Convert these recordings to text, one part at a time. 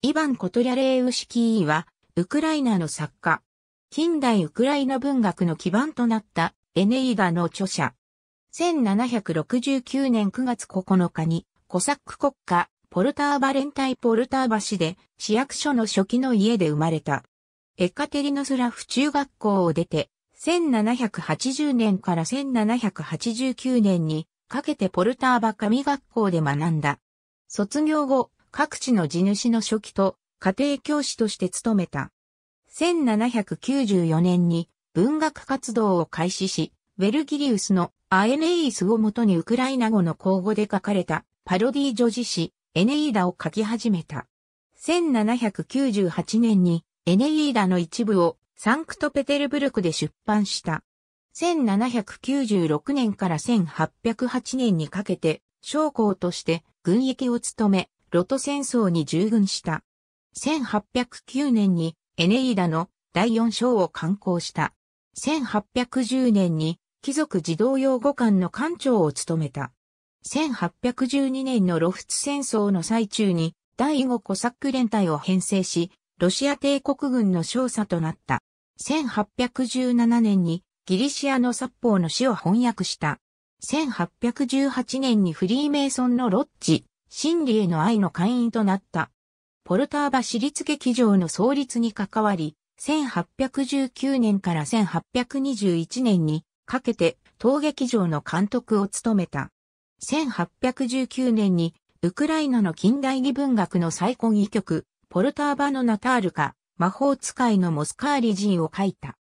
イヴァン・コトリャレーウシキーは、ウクライナの作家。近代ウクライナ文学の基盤となったエネイダの著者。1769年9月9日に、コサック国家、ポルターバ連隊ポルターバ市で、市役所の初期の家で生まれた。エカテリノスラフ中学校を出て、1780年から1789年にかけてポルターバ神学校で学んだ。卒業後、各地の地主の初期と家庭教師として務めた。1794年に文学活動を開始し、ウェルギリウスのアエネイスをもとにウクライナ語の口語で書かれたパロディ女子誌エネイーダを書き始めた。1798年にエネイーダの一部をサンクトペテルブルクで出版した。1796年から1808年にかけて将校として軍役を務め、ロト戦争に従軍した。1809年にエネイダの第4章を刊行した。1810年に貴族児童養護官の官長を務めた。1812年の露仏戦争の最中に第5コサック連隊を編成し、ロシア帝国軍の少佐となった。1817年にギリシアの殺法の死を翻訳した。1818年にフリーメイソンのロッジ、真理への愛の会員となった。ポルターバ市立劇場の創立に関わり、1819年から1821年にかけて当劇場の監督を務めた。1819年にウクライナの近代義文学の最古義曲、ポルターバのナタールか、魔法使いのモスカーリ人を書いた。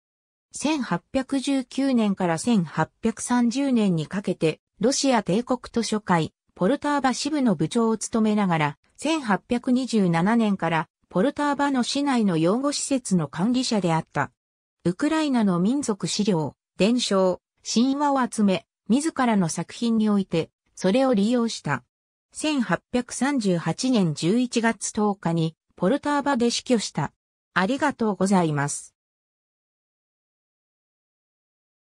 1819年から1830年にかけて、ロシア帝国図書会、ポルターバ支部の部長を務めながら、1827年からポルターバの市内の養護施設の管理者であった。ウクライナの民族資料、伝承、神話を集め、自らの作品において、それを利用した。1838年11月10日に、ポルターバで死去した。ありがとうございます。